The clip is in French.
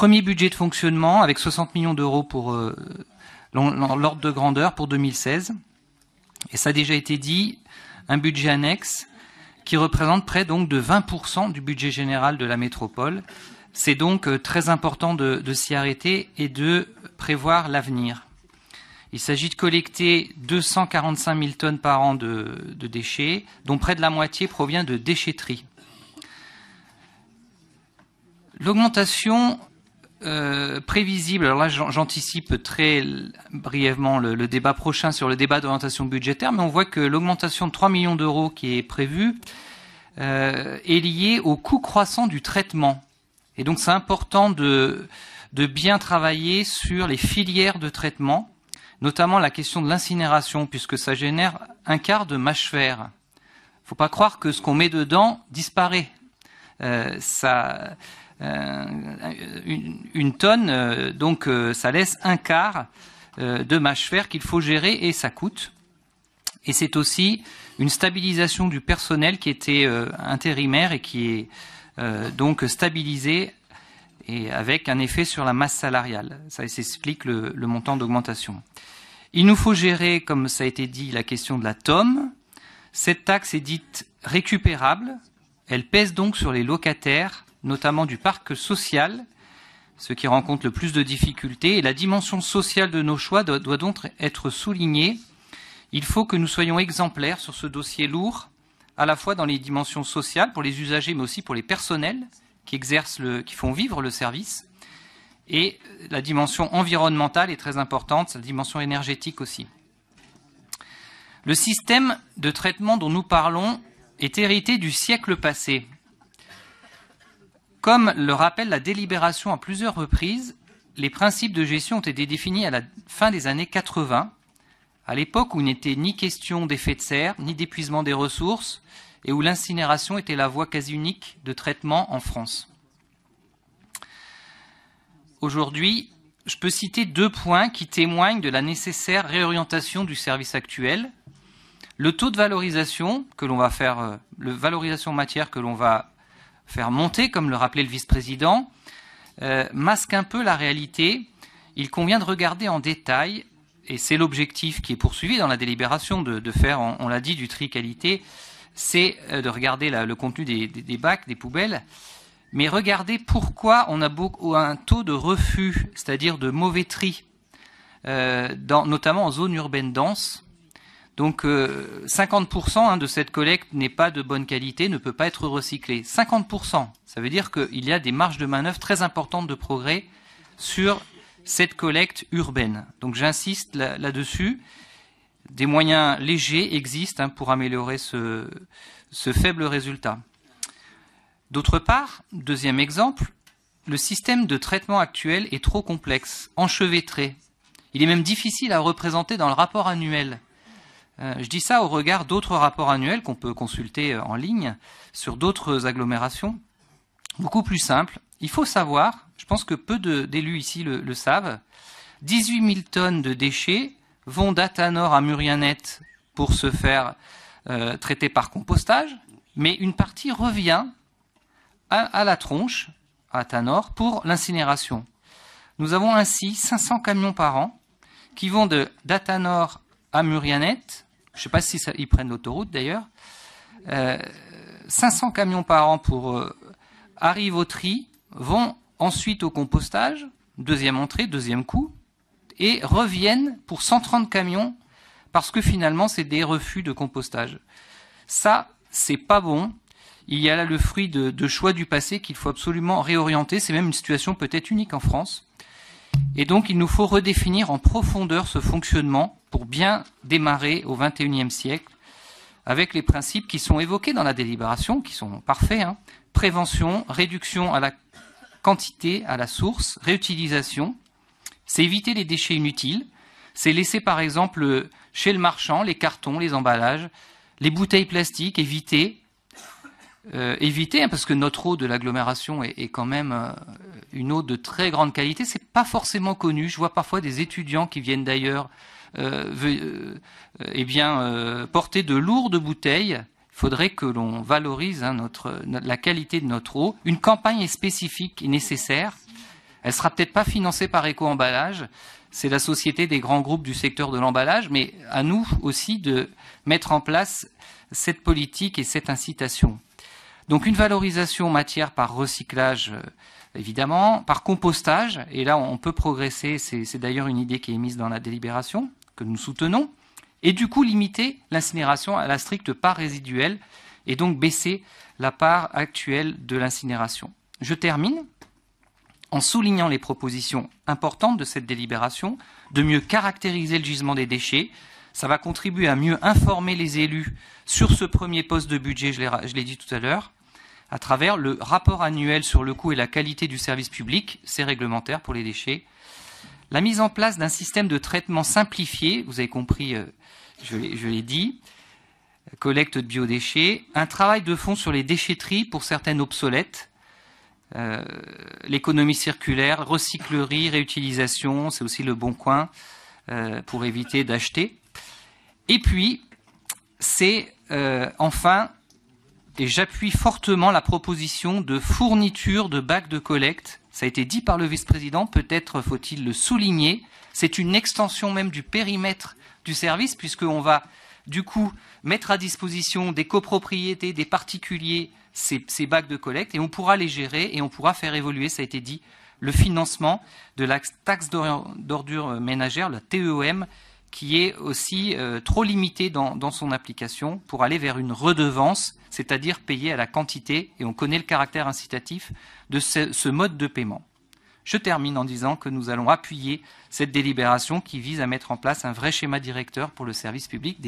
Premier budget de fonctionnement avec 60 millions d'euros pour euh, l'ordre de grandeur pour 2016. Et ça a déjà été dit, un budget annexe qui représente près donc de 20% du budget général de la métropole. C'est donc euh, très important de, s'y arrêter et de prévoir l'avenir. Il s'agit de collecter 245 000 tonnes par an de, de, déchets, dont près de la moitié provient de déchetterie. L'augmentation euh, prévisible. Alors là, j'anticipe très brièvement le, débat prochain sur le débat d'orientation budgétaire, mais on voit que l'augmentation de 3 millions d'euros qui est prévue euh, est liée au coût croissant du traitement. Et donc, c'est important de, bien travailler sur les filières de traitement, notamment la question de l'incinération, puisque ça génère un quart de mâche ne Faut pas croire que ce qu'on met dedans disparaît. Euh, ça, euh, une, tonne, euh, donc euh, ça laisse un quart de mâche fer qu'il faut gérer et ça coûte. Et c'est aussi une stabilisation du personnel qui était intérimaire et qui est donc stabilisé et avec un effet sur la masse salariale. Ça s'explique le, montant d'augmentation. Il nous faut gérer, comme ça a été dit, la question de la tome. Cette taxe est dite récupérable. Elle pèse donc sur les locataires notamment du parc social, ce qui rencontre le plus de difficultés. Et la dimension sociale de nos choix doit, donc être soulignée. Il faut que nous soyons exemplaires sur ce dossier lourd, à la fois dans les dimensions sociales pour les usagers, mais aussi pour les personnels qui exercent qui font vivre le service. Et la dimension environnementale est très importante, la dimension énergétique aussi. Le système de traitement dont nous parlons est hérité du siècle passé. Comme le rappelle la délibération à plusieurs reprises, les principes de gestion ont été définis à la fin des années 80, à l'époque où il n'était ni question d'effet de serre, ni d'épuisement des ressources, et où l'incinération était la voie quasi unique de traitement en France. Aujourd'hui, je peux citer deux points qui témoignent de la nécessaire réorientation du service actuel. Le taux de valorisation que l'on va faire, euh, le valorisation matière que l'on va faire monter, comme le rappelait le vice-président, euh, masque un peu la réalité. Il convient de regarder en détail, et c'est l'objectif qui est poursuivi dans la délibération de, faire, on, l'a dit, du tri qualité, c'est euh, de regarder le contenu des, bacs, des poubelles, mais regarder pourquoi on a beaucoup, un taux de refus, c'est-à-dire de mauvais tri, euh, notamment en zone urbaine dense. Donc 50% euh, hein, de cette collecte n'est pas de bonne qualité, ne peut pas être recyclée. 50%, ça veut dire qu'il y a des marges de manœuvre très importantes de progrès sur cette collecte urbaine. Donc j'insiste là-dessus. des moyens légers existent hein, pour améliorer ce faible résultat. D'autre part, deuxième exemple, le système de traitement actuel est trop complexe, enchevêtré. Il est même difficile à représenter dans le rapport annuel. Euh, je dis ça au regard d'autres rapports annuels qu'on peut consulter euh, en ligne sur d'autres agglomérations. Beaucoup plus simples. Il faut savoir, je pense que peu d'élus ici le, savent, 18 000 tonnes de déchets vont d'Atanor à Murianet pour se faire euh, traiter par compostage, mais une partie revient à, la tronche, à Atanor, pour l'incinération. Nous avons ainsi 500 camions par an qui vont de d'Atanor à Murianet... Je ne sais pas s'ils prennent l'autoroute d'ailleurs. 500 euh, camions par an pour euh, arrivent au tri, vont ensuite au compostage, deuxième entrée, deuxième coup, et reviennent pour 130 camions parce que finalement c'est des refus de compostage. Ça, c'est pas bon. Il y a là le fruit de choix du passé qu'il faut absolument réorienter. C'est même une situation peut-être unique en France. Et donc, il nous faut redéfinir en profondeur ce fonctionnement pour bien démarrer au XXIe siècle avec les principes qui sont évoqués dans la délibération, qui sont parfaits. Hein. Prévention, réduction à la quantité, à la source, réutilisation. C'est éviter les déchets inutiles. C'est laisser, par exemple, chez le marchand, les cartons, les emballages, les bouteilles plastiques, éviter. Euh, éviter, hein, parce que notre eau de l'agglomération est, quand même euh, une eau de très grande qualité. C'est pas forcément connu. Je vois parfois des étudiants qui viennent d'ailleurs, euh, euh, eh euh, porter de lourdes bouteilles Il faudrait que l'on valorise hein, la qualité de notre eau. Une campagne est spécifique et nécessaire. Elle sera peut-être pas financée par Éco-emballage. C'est la société des grands groupes du secteur de l'emballage, mais à nous aussi de mettre en place cette politique et cette incitation. Donc une valorisation en matière par recyclage évidemment, par compostage, et là on peut progresser, c'est d'ailleurs une idée qui est mise dans la délibération, que nous soutenons, et du coup limiter l'incinération à la stricte part résiduelle, et donc baisser la part actuelle de l'incinération. Je termine en soulignant les propositions importantes de cette délibération, de mieux caractériser le gisement des déchets. Ça va contribuer à mieux informer les élus sur ce premier poste de budget, je l'ai dit tout à l'heure, à travers le rapport annuel sur le coût et la qualité du service public, c'est réglementaire pour les déchets. La mise en place d'un système de traitement simplifié, vous avez compris, euh, je, l'ai dit, collecte de biodéchets, un travail de fond sur les déchetteries pour certaines obsolètes, euh, l'économie circulaire, recyclerie, réutilisation, c'est aussi le bon coin euh, pour éviter d'acheter. Et puis, c'est enfin et j'appuie fortement la proposition de fourniture de bacs de collecte. Ça a été dit par le vice-président, peut-être faut-il le souligner. C'est une extension même du périmètre du service, puisqu'on va du coup mettre à disposition des copropriétés, des particuliers, ces, ces, bacs de collecte, et on pourra les gérer et on pourra faire évoluer, ça a été dit, le financement de la taxe d'ordure ménagère, la TEOM, qui est aussi euh, trop limité dans, son application pour aller vers une redevance, c'est-à-dire payer à la quantité, et on connaît le caractère incitatif de ce, mode de paiement. Je termine en disant que nous allons appuyer cette délibération qui vise à mettre en place un vrai schéma directeur pour le service public.